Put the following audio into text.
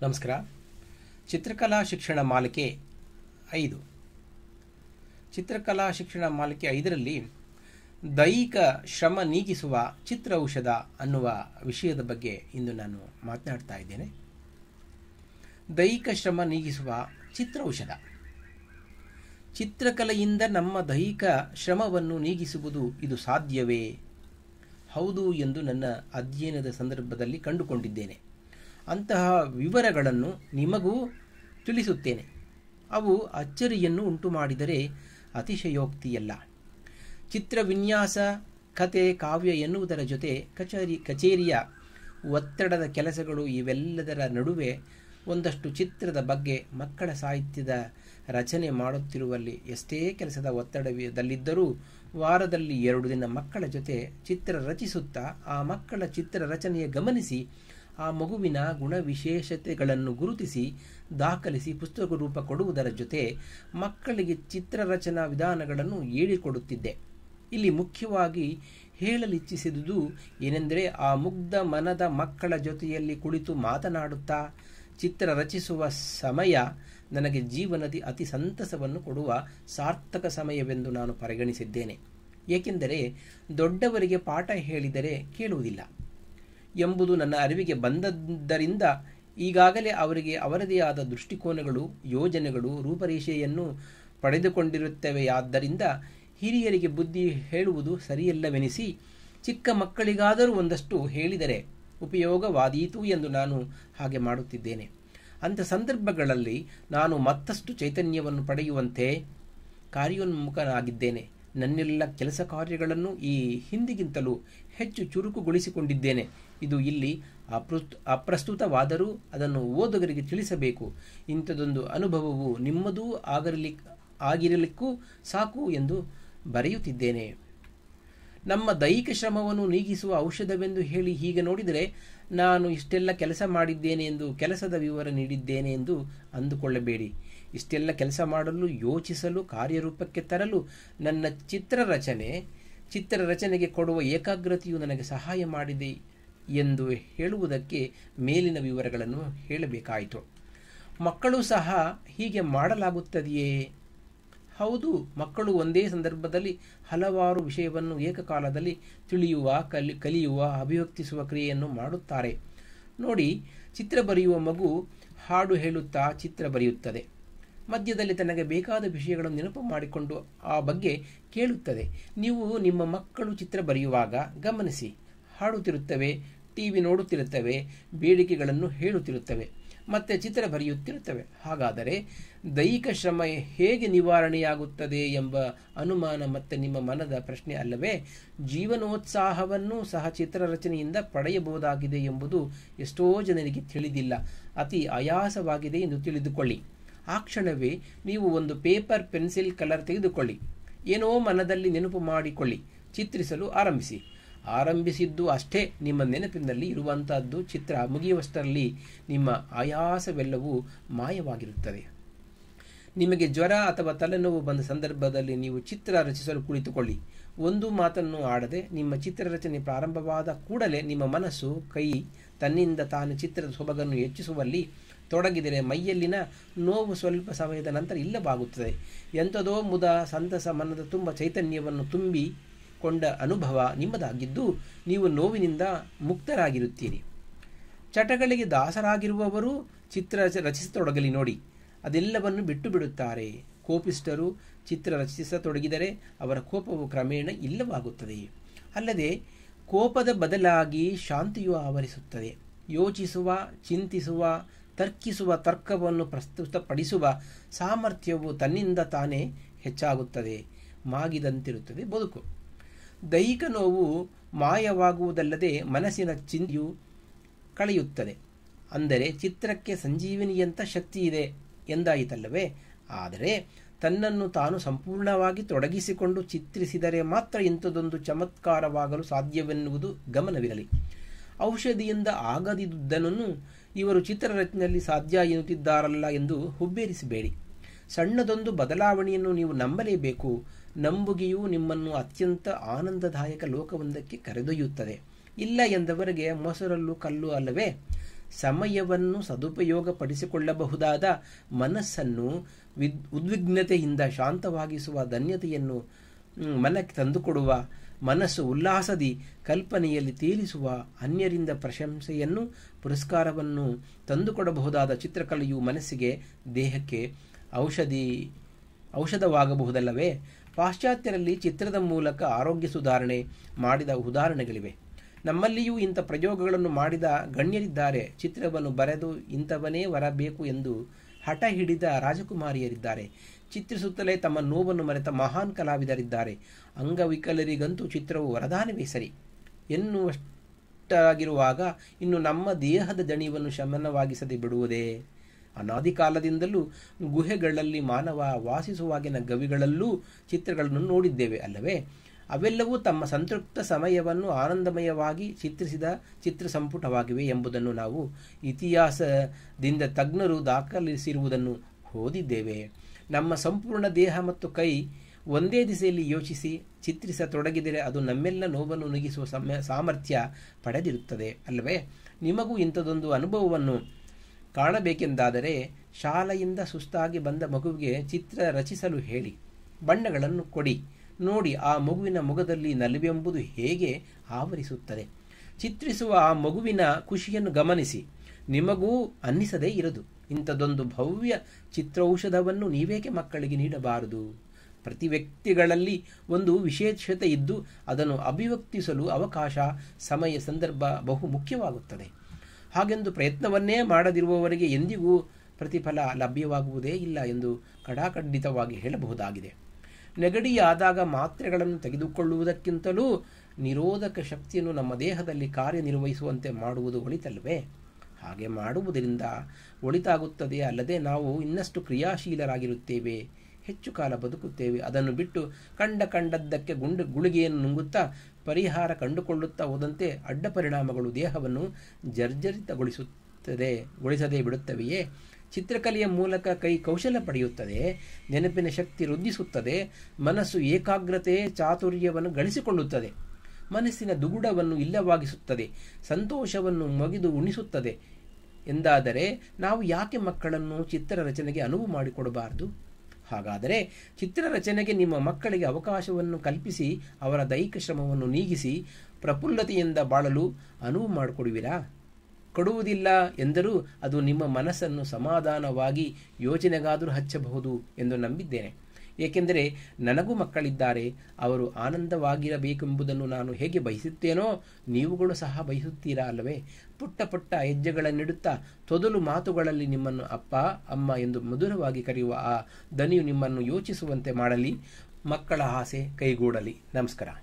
ನಮಸ್ಕಾರ ಚಿತ್ರಕಲಾ ಶಿಕ್ಷಣ ಮಾಲಿಕೆ ಐದು ಚಿತ್ರಕಲಾ ಶಿಕ್ಷಣ ಮಾಲಿಕೆ ಐದರಲ್ಲಿ ದೈಹಿಕ ಶ್ರಮ ನೀಗಿಸುವ ಚಿತ್ರ ಔಷಧ ಅನ್ನುವ ವಿಷಯದ ಬಗ್ಗೆ ಇಂದು ನಾನು ಮಾತನಾಡ್ತಾ ಇದ್ದೇನೆ ದೈಹಿಕ ಶ್ರಮ ನೀಗಿಸುವ ಚಿತ್ರ ಔಷಧ ಚಿತ್ರಕಲೆಯಿಂದ ನಮ್ಮ ದೈಹಿಕ ಶ್ರಮವನ್ನು ನೀಗಿಸುವುದು ಇದು ಸಾಧ್ಯವೇ ಹೌದು ಎಂದು ನನ್ನ ಅಧ್ಯಯನದ ಸಂದರ್ಭದಲ್ಲಿ ಕಂಡುಕೊಂಡಿದ್ದೇನೆ ಅಂತಹ ವಿವರಗಳನ್ನು ನಿಮಗೂ ತಿಳಿಸುತ್ತೇನೆ ಅವು ಅಚ್ಚರಿಯನ್ನು ಉಂಟು ಮಾಡಿದರೆ ಅತಿಶಯೋಕ್ತಿಯಲ್ಲ ಚಿತ್ರವಿನ್ಯಾಸ ಕತೆ ಕಾವ್ಯ ಎನ್ನುವುದರ ಜೊತೆ ಕಚೇರಿ ಕಚೇರಿಯ ಒತ್ತಡದ ಕೆಲಸಗಳು ಇವೆಲ್ಲದರ ನಡುವೆ ಒಂದಷ್ಟು ಚಿತ್ರದ ಬಗ್ಗೆ ಮಕ್ಕಳ ಸಾಹಿತ್ಯದ ರಚನೆ ಮಾಡುತ್ತಿರುವಲ್ಲಿ ಎಷ್ಟೇ ಕೆಲಸದ ಒತ್ತಡದಲ್ಲಿದ್ದರೂ ವಾರದಲ್ಲಿ ಎರಡು ದಿನ ಮಕ್ಕಳ ಜೊತೆ ಚಿತ್ರ ರಚಿಸುತ್ತಾ ಆ ಮಕ್ಕಳ ಚಿತ್ರ ರಚನೆಯ ಗಮನಿಸಿ ಆ ಮಗುವಿನ ಗುಣವಿಶೇಷತೆಗಳನ್ನು ಗುರುತಿಸಿ ದಾಖಲಿಸಿ ಪುಸ್ತಕ ರೂಪ ಕೊಡುವುದರ ಜೊತೆ ಮಕ್ಕಳಿಗೆ ಚಿತ್ರರಚನಾ ವಿಧಾನಗಳನ್ನು ಹೇಳಿಕೊಡುತ್ತಿದ್ದೆ ಇಲ್ಲಿ ಮುಖ್ಯವಾಗಿ ಹೇಳಲಿಚ್ಛಿಸಿದುದು ಏನೆಂದರೆ ಆ ಮುಗ್ಧ ಮನದ ಮಕ್ಕಳ ಜೊತೆಯಲ್ಲಿ ಕುಳಿತು ಮಾತನಾಡುತ್ತಾ ಚಿತ್ರ ರಚಿಸುವ ಸಮಯ ನನಗೆ ಜೀವನದಿ ಅತಿ ಸಂತಸವನ್ನು ಕೊಡುವ ಸಾರ್ಥಕ ಸಮಯವೆಂದು ನಾನು ಪರಿಗಣಿಸಿದ್ದೇನೆ ಏಕೆಂದರೆ ದೊಡ್ಡವರಿಗೆ ಪಾಠ ಹೇಳಿದರೆ ಕೇಳುವುದಿಲ್ಲ ಎಂಬುದು ನನ್ನ ಅರಿವಿಗೆ ಬಂದದ್ದರಿಂದ ಈಗಾಗಲೇ ಅವರಿಗೆ ಅವರದೇ ಆದ ದೃಷ್ಟಿಕೋನಗಳು ಯೋಜನೆಗಳು ರೂಪರೇಷೆಯನ್ನು ಪಡೆದುಕೊಂಡಿರುತ್ತವೆಯಾದ್ದರಿಂದ ಹಿರಿಯರಿಗೆ ಬುದ್ಧಿ ಹೇಳುವುದು ಸರಿಯಲ್ಲವೆನಿಸಿ ಚಿಕ್ಕ ಮಕ್ಕಳಿಗಾದರೂ ಒಂದಷ್ಟು ಹೇಳಿದರೆ ಉಪಯೋಗವಾದೀತು ಎಂದು ನಾನು ಹಾಗೆ ಮಾಡುತ್ತಿದ್ದೇನೆ ಅಂಥ ಸಂದರ್ಭಗಳಲ್ಲಿ ನಾನು ಮತ್ತಷ್ಟು ಚೈತನ್ಯವನ್ನು ಪಡೆಯುವಂತೆ ಕಾರ್ಯೋನ್ಮುಖನಾಗಿದ್ದೇನೆ ನನ್ನೆಲ್ಲ ಕೆಲಸ ಕಾರ್ಯಗಳನ್ನು ಈ ಹಿಂದಿಗಿಂತಲೂ ಹೆಚ್ಚು ಚುರುಕುಗೊಳಿಸಿಕೊಂಡಿದ್ದೇನೆ ಇದು ಇಲ್ಲಿ ಅಪ್ರ ಅಪ್ರಸ್ತುತವಾದರೂ ಅದನ್ನು ಓದುಗರಿಗೆ ತಿಳಿಸಬೇಕು ಇಂಥದೊಂದು ಅನುಭವವು ನಿಮ್ಮದೂ ಆಗಿರಲಿ ಆಗಿರಲಿಕ್ಕೂ ಸಾಕು ಎಂದು ಬರೆಯುತ್ತಿದ್ದೇನೆ ನಮ್ಮ ದೈಹಿಕ ಶ್ರಮವನ್ನು ನೀಗಿಸುವ ಔಷಧವೆಂದು ಹೇಳಿ ಹೀಗೆ ನೋಡಿದರೆ ನಾನು ಇಷ್ಟೆಲ್ಲ ಕೆಲಸ ಮಾಡಿದ್ದೇನೆ ಎಂದು ಕೆಲಸದ ವಿವರ ನೀಡಿದ್ದೇನೆ ಎಂದು ಅಂದುಕೊಳ್ಳಬೇಡಿ ಇಷ್ಟೆಲ್ಲ ಕೆಲಸ ಮಾಡಲು ಯೋಚಿಸಲು ಕಾರ್ಯರೂಪಕ್ಕೆ ತರಲು ನನ್ನ ಚಿತ್ರರಚನೆ ಚಿತ್ರರಚನೆಗೆ ಕೊಡುವ ಏಕಾಗ್ರತೆಯು ನನಗೆ ಸಹಾಯ ಮಾಡಿದೆ ಎಂದು ಹೇಳುವುದಕ್ಕೆ ಮೇಲಿನ ವಿವರಗಳನ್ನು ಹೇಳಬೇಕಾಯಿತು ಮಕ್ಕಳು ಸಹ ಹೀಗೆ ಮಾಡಲಾಗುತ್ತದೆಯೇ ಹೌದು ಮಕ್ಕಳು ಒಂದೇ ಸಂದರ್ಭದಲ್ಲಿ ಹಲವಾರು ವಿಷಯವನ್ನು ಏಕಕಾಲದಲ್ಲಿ ತಿಳಿಯುವ ಕಲಿ ಕಲಿಯುವ ಅಭಿವ್ಯಕ್ತಿಸುವ ಕ್ರಿಯೆಯನ್ನು ಮಾಡುತ್ತಾರೆ ನೋಡಿ ಚಿತ್ರ ಬರೆಯುವ ಮಗು ಹಾಡು ಹೇಳುತ್ತಾ ಚಿತ್ರ ಬರೆಯುತ್ತದೆ ಮಧ್ಯದಲ್ಲಿ ತನಗೆ ಬೇಕಾದ ವಿಷಯಗಳನ್ನು ನೆನಪು ಮಾಡಿಕೊಂಡು ಆ ಬಗ್ಗೆ ಕೇಳುತ್ತದೆ ನೀವು ನಿಮ್ಮ ಮಕ್ಕಳು ಚಿತ್ರ ಬರೆಯುವಾಗ ಗಮನಿಸಿ ಹಾಡುತ್ತಿರುತ್ತವೆ ಟಿ ವಿ ನೋಡುತ್ತಿರುತ್ತವೆ ಬೇಡಿಕೆಗಳನ್ನು ಹೇಳುತ್ತಿರುತ್ತವೆ ಮತ್ತೆ ಚಿತ್ರ ಬರೆಯುತ್ತಿರುತ್ತವೆ ಹಾಗಾದರೆ ದೈಹಿಕ ಶ್ರಮ ಹೇಗೆ ನಿವಾರಣೆಯಾಗುತ್ತದೆ ಎಂಬ ಅನುಮಾನ ಮತ್ತೆ ನಿಮ್ಮ ಮನದ ಪ್ರಶ್ನೆ ಅಲ್ಲವೇ ಜೀವನೋತ್ಸಾಹವನ್ನು ಸಹ ಚಿತ್ರರಚನೆಯಿಂದ ಪಡೆಯಬಹುದಾಗಿದೆ ಎಂಬುದು ಎಷ್ಟೋ ಜನರಿಗೆ ತಿಳಿದಿಲ್ಲ ಅತಿ ಆಯಾಸವಾಗಿದೆ ಎಂದು ತಿಳಿದುಕೊಳ್ಳಿ ಆ ಕ್ಷಣವೇ ನೀವು ಒಂದು ಪೇಪರ್ ಪೆನ್ಸಿಲ್ ಕಲರ್ ತೆಗೆದುಕೊಳ್ಳಿ ಏನೋ ಮನದಲ್ಲಿ ನೆನಪು ಮಾಡಿಕೊಳ್ಳಿ ಚಿತ್ರಿಸಲು ಆರಂಭಿಸಿ ಆರಂಭಿಸಿದ್ದು ಅಷ್ಟೇ ನಿಮ್ಮ ನೆನಪಿನಲ್ಲಿ ಇರುವಂತಹದ್ದು ಚಿತ್ರ ಮುಗಿಯುವಷ್ಟರಲ್ಲಿ ನಿಮ್ಮ ಆಯಾಸವೆಲ್ಲವೂ ಮಾಯವಾಗಿರುತ್ತದೆ ನಿಮಗೆ ಜ್ವರ ಅಥವಾ ತಲೆನೋವು ಬಂದ ಸಂದರ್ಭದಲ್ಲಿ ನೀವು ಚಿತ್ರ ರಚಿಸಲು ಕುಳಿತುಕೊಳ್ಳಿ ಒಂದು ಮಾತನ್ನು ಆಡದೆ ನಿಮ್ಮ ಚಿತ್ರ ರಚನೆ ಪ್ರಾರಂಭವಾದ ಕೂಡಲೇ ನಿಮ್ಮ ಮನಸ್ಸು ಕೈ ತನ್ನಿಂದ ತಾನು ಚಿತ್ರದ ಸೊಬಗನ್ನು ಹೆಚ್ಚಿಸುವಲ್ಲಿ ತೊಡಗಿದರೆ ಮೈಯಲ್ಲಿನ ನೋವು ಸ್ವಲ್ಪ ಸಮಯದ ನಂತರ ಇಲ್ಲವಾಗುತ್ತದೆ ಎಂಥದೋ ಮುದ ಸಂತಸ ಮನದ ತುಂಬ ಚೈತನ್ಯವನ್ನು ತುಂಬಿ ಕೊಂಡ ಅನುಭವ ನಿಮ್ಮದಾಗಿದ್ದು ನೀವು ನೋವಿನಿಂದ ಮುಕ್ತರಾಗಿರುತ್ತೀರಿ ಚಟಗಳಿಗೆ ದಾಸರಾಗಿರುವವರು ಚಿತ್ರ ರಚಿಸತೊಡಗಲಿ ನೋಡಿ ಅದೆಲ್ಲವನ್ನು ಬಿಟ್ಟು ಬಿಡುತ್ತಾರೆ ಕೋಪಿಸ್ಟರು ಚಿತ್ರ ರಚಿಸತೊಡಗಿದರೆ ಅವರ ಕೋಪವು ಕ್ರಮೇಣ ಇಲ್ಲವಾಗುತ್ತದೆ ಅಲ್ಲದೆ ಕೋಪದ ಬದಲಾಗಿ ಶಾಂತಿಯು ಆವರಿಸುತ್ತದೆ ಯೋಚಿಸುವ ಚಿಂತಿಸುವ ತರ್ಕಿಸುವ ತರ್ಕವನ್ನು ಪ್ರಸ್ತುತಪಡಿಸುವ ಸಾಮರ್ಥ್ಯವು ತನ್ನಿಂದ ತಾನೇ ಹೆಚ್ಚಾಗುತ್ತದೆ ಮಾಗಿದಂತಿರುತ್ತದೆ ಬದುಕು ದೈಹಿಕ ನೋವು ಮಾಯವಾಗುವುದಲ್ಲದೆ ಮನಸ್ಸಿನ ಚಿಂತೆಯು ಕಳೆಯುತ್ತದೆ ಅಂದರೆ ಚಿತ್ರಕ್ಕೆ ಸಂಜೀವಿನಿಯಂಥ ಶಕ್ತಿ ಇದೆ ಎಂದಾಯಿತಲ್ಲವೇ ಆದರೆ ತನ್ನನ್ನು ತಾನು ಸಂಪೂರ್ಣವಾಗಿ ತೊಡಗಿಸಿಕೊಂಡು ಚಿತ್ರಿಸಿದರೆ ಮಾತ್ರ ಇಂಥದೊಂದು ಚಮತ್ಕಾರವಾಗಲು ಸಾಧ್ಯವೆನ್ನುವುದು ಗಮನವಿರಲಿ ಔಷಧಿಯಿಂದ ಆಗದಿದ್ದುದನ್ನು ಇವರು ಚಿತ್ರರಚನೆಯಲ್ಲಿ ಸಾಧ್ಯ ಎನ್ನುತ್ತಿದ್ದಾರಲ್ಲ ಎಂದು ಹುಬ್ಬೇರಿಸಬೇಡಿ ಸಣ್ಣದೊಂದು ಬದಲಾವಣೆಯನ್ನು ನೀವು ನಂಬಲೇಬೇಕು ನಂಬುಗೆಯು ನಿಮ್ಮನ್ನು ಅತ್ಯಂತ ಆನಂದದಾಯಕ ಲೋಕವೊಂದಕ್ಕೆ ಕರೆದೊಯ್ಯುತ್ತದೆ ಇಲ್ಲ ಎಂದವರಿಗೆ ಮೊಸರಲ್ಲೂ ಕಲ್ಲು ಅಲ್ಲವೇ ಸಮಯವನ್ನು ಸದುಪಯೋಗಪಡಿಸಿಕೊಳ್ಳಬಹುದಾದ ಮನಸ್ಸನ್ನು ವಿದ್ ಉದ್ವಿಗ್ನತೆಯಿಂದ ಶಾಂತವಾಗಿಸುವ ಧನ್ಯತೆಯನ್ನು ಮನಕ್ಕೆ ತಂದುಕೊಡುವ ಮನಸ್ಸು ಉಲ್ಲಾಸದಿ ಕಲ್ಪನೆಯಲ್ಲಿ ತೇಲಿಸುವ ಅನ್ಯರಿಂದ ಪ್ರಶಂಸೆಯನ್ನು ಪುರಸ್ಕಾರವನ್ನು ತಂದುಕೊಡಬಹುದಾದ ಚಿತ್ರಕಲೆಯು ಮನಸ್ಸಿಗೆ ದೇಹಕ್ಕೆ ಔಷಧಿ ಔಷಧವಾಗಬಹುದಲ್ಲವೇ ಪಾಶ್ಚಾತ್ಯರಲ್ಲಿ ಚಿತ್ರದ ಮೂಲಕ ಆರೋಗ್ಯ ಸುಧಾರಣೆ ಮಾಡಿದ ಉದಾಹರಣೆಗಳಿವೆ ನಮ್ಮಲ್ಲಿಯೂ ಇಂಥ ಪ್ರಯೋಗಗಳನ್ನು ಮಾಡಿದ ಗಣ್ಯರಿದ್ದಾರೆ ಚಿತ್ರವನ್ನು ಬರೆದು ಇಂಥವನೇ ಬರಬೇಕು ಎಂದು ಹಠ ಹಿಡಿದ ರಾಜಕುಮಾರಿಯರಿದ್ದಾರೆ ಚಿತ್ರಿಸುತ್ತಲೇ ತಮ್ಮ ನೋವನ್ನು ಮರೆತ ಮಹಾನ್ ಕಲಾವಿದರಿದ್ದಾರೆ ಅಂಗವಿಕಲರಿಗಂತೂ ಚಿತ್ರವು ವರದಾನವೇ ಸರಿ ಎನ್ನುವಷ್ಟಾಗಿರುವಾಗ ಇನ್ನು ನಮ್ಮ ದೇಹದ ದಣಿವನ್ನು ಶಮನವಾಗಿಸದೆ ಬಿಡುವುದೇ ಅನಾದಿ ಕಾಲದಿಂದಲೂ ಗುಹೆಗಳಲ್ಲಿ ಮಾನವ ವಾಸಿಸುವಾಗಿನ ಗವಿಗಳಲ್ಲೂ ಚಿತ್ರಗಳನ್ನು ನೋಡಿದ್ದೇವೆ ಅಲ್ಲವೇ ಅವೆಲ್ಲವೂ ತಮ್ಮ ಸಂತೃಪ್ತ ಸಮಯವನ್ನು ಆನಂದಮಯವಾಗಿ ಚಿತ್ರಿಸಿದ ಚಿತ್ರ ಸಂಪುಟವಾಗಿವೆ ಎಂಬುದನ್ನು ನಾವು ಇತಿಹಾಸದಿಂದ ತಜ್ಞರು ದಾಖಲಿಸಿರುವುದನ್ನು ಓದಿದ್ದೇವೆ ನಮ್ಮ ಸಂಪೂರ್ಣ ದೇಹ ಮತ್ತು ಕೈ ಒಂದೇ ದಿಸೆಯಲ್ಲಿ ಯೋಚಿಸಿ ಚಿತ್ರಿಸತೊಡಗಿದರೆ ಅದು ನಮ್ಮೆಲ್ಲ ನೋವನ್ನು ನುಗಿಸುವ ಸಾಮರ್ಥ್ಯ ಪಡೆದಿರುತ್ತದೆ ಅಲ್ಲವೇ ನಿಮಗೂ ಇಂಥದೊಂದು ಅನುಭವವನ್ನು ಕಾಣಬೇಕೆಂದಾದರೆ ಶಾಲೆಯಿಂದ ಸುಸ್ತಾಗಿ ಬಂದ ಮಗುವಿಗೆ ಚಿತ್ರ ರಚಿಸಲು ಹೇಳಿ ಬಣ್ಣಗಳನ್ನು ಕೊಡಿ ನೋಡಿ ಆ ಮಗುವಿನ ಮುಖದಲ್ಲಿ ನಲಿವೆಂಬುದು ಹೇಗೆ ಆವರಿಸುತ್ತದೆ ಚಿತ್ರಿಸುವ ಆ ಮಗುವಿನ ಖುಷಿಯನ್ನು ಗಮನಿಸಿ ನಿಮಗೂ ಅನ್ನಿಸದೇ ಇರದು ಇಂಥದೊಂದು ಭವ್ಯ ಚಿತ್ರೌಷಧವನ್ನು ನೀವೇಕೆ ಮಕ್ಕಳಿಗೆ ನೀಡಬಾರದು ಪ್ರತಿ ವ್ಯಕ್ತಿಗಳಲ್ಲಿ ಒಂದು ವಿಶೇಷತೆ ಇದ್ದು ಅದನ್ನು ಅಭಿವ್ಯಕ್ತಿಸಲು ಅವಕಾಶ ಸಮಯ ಸಂದರ್ಭ ಬಹು ಮುಖ್ಯವಾಗುತ್ತದೆ ಹಾಗೆಂದು ಪ್ರಯತ್ನವನ್ನೇ ಮಾಡದಿರುವವರಿಗೆ ಎಂದಿಗೂ ಪ್ರತಿಫಲ ಲಭ್ಯವಾಗುವುದೇ ಇಲ್ಲ ಎಂದು ಕಡಾಖಂಡಿತವಾಗಿ ಹೇಳಬಹುದಾಗಿದೆ ನೆಗಡಿಯಾದಾಗ ಮಾತ್ರೆಗಳನ್ನು ತೆಗೆದುಕೊಳ್ಳುವುದಕ್ಕಿಂತಲೂ ನಿರೋಧಕ ಶಕ್ತಿಯನ್ನು ನಮ್ಮ ದೇಹದಲ್ಲಿ ಕಾರ್ಯನಿರ್ವಹಿಸುವಂತೆ ಮಾಡುವುದು ಒಳಿತಲ್ಲವೇ ಹಾಗೆ ಮಾಡುವುದರಿಂದ ಒಳಿತಾಗುತ್ತದೆ ಅಲ್ಲದೆ ನಾವು ಇನ್ನಷ್ಟು ಕ್ರಿಯಾಶೀಲರಾಗಿರುತ್ತೇವೆ ಹೆಚ್ಚು ಕಾಲ ಬದುಕುತ್ತೇವೆ ಅದನ್ನು ಬಿಟ್ಟು ಕಂಡ ಕಂಡದ್ದಕ್ಕೆ ಗುಂಡು ಗುಳಿಗೆಯನ್ನು ನುಂಗುತ್ತಾ ಪರಿಹಾರ ಕಂಡುಕೊಳ್ಳುತ್ತಾ ಹೋದಂತೆ ಅಡ್ಡ ಪರಿಣಾಮಗಳು ದೇಹವನ್ನು ಜರ್ಜರಿತಗೊಳಿಸುತ್ತದೆ ಗೊಳಿಸದೇ ಬಿಡುತ್ತವೆಯೇ ಚಿತ್ರಕಲೆಯ ಮೂಲಕ ಕೈ ಕೌಶಲ ಪಡೆಯುತ್ತದೆ ನೆನಪಿನ ಶಕ್ತಿ ವೃದ್ಧಿಸುತ್ತದೆ ಮನಸ್ಸು ಏಕಾಗ್ರತೆ ಚಾತುರ್ಯವನ್ನು ಗಳಿಸಿಕೊಳ್ಳುತ್ತದೆ ಮನಸ್ಸಿನ ದುಗುಡವನ್ನು ಇಲ್ಲವಾಗಿಸುತ್ತದೆ ಸಂತೋಷವನ್ನು ಮಗಿದು ಉಣಿಸುತ್ತದೆ ಎಂದಾದರೆ ನಾವು ಯಾಕೆ ಮಕ್ಕಳನ್ನು ಚಿತ್ರರಚನೆಗೆ ಅನುವು ಮಾಡಿಕೊಡಬಾರದು ಹಾಗಾದರೆ ಚಿತ್ರರಚನೆಗೆ ನಿಮ್ಮ ಮಕ್ಕಳಿಗೆ ಅವಕಾಶವನ್ನು ಕಲ್ಪಿಸಿ ಅವರ ದೈಹಿಕ ಶ್ರಮವನ್ನು ನೀಗಿಸಿ ಪ್ರಫುಲ್ಲತೆಯಿಂದ ಬಾಳಲು ಅನುವು ಮಾಡಿಕೊಡುವಿರಾ ಕೊಡುವುದಿಲ್ಲ ಎಂದರೂ ಅದು ನಿಮ್ಮ ಮನಸ್ಸನ್ನು ಸಮಾಧಾನವಾಗಿ ಯೋಚನೆಗಾದರೂ ಹಚ್ಚಬಹುದು ಎಂದು ನಂಬಿದ್ದೇನೆ ಏಕೆಂದರೆ ನನಗೂ ಮಕ್ಕಳಿದ್ದಾರೆ ಅವರು ಆನಂದವಾಗಿರಬೇಕೆಂಬುದನ್ನು ನಾನು ಹೇಗೆ ಬಯಸುತ್ತೇನೋ ನೀವುಗಳು ಸಹ ಬಯಸುತ್ತೀರಾ ಅಲ್ಲವೇ ಪುಟ್ಟ ಪುಟ್ಟ ಹೆಜ್ಜೆಗಳನ್ನಿಡುತ್ತಾ ತೊದಲು ಮಾತುಗಳಲ್ಲಿ ನಿಮ್ಮನ್ನು ಅಪ್ಪ ಅಮ್ಮ ಎಂದು ಮಧುರವಾಗಿ ಕರೆಯುವ ಆ ದನಿಯು ನಿಮ್ಮನ್ನು ಯೋಚಿಸುವಂತೆ ಮಾಡಲಿ ಮಕ್ಕಳ ಆಸೆ ಕೈಗೂಡಲಿ ನಮಸ್ಕಾರ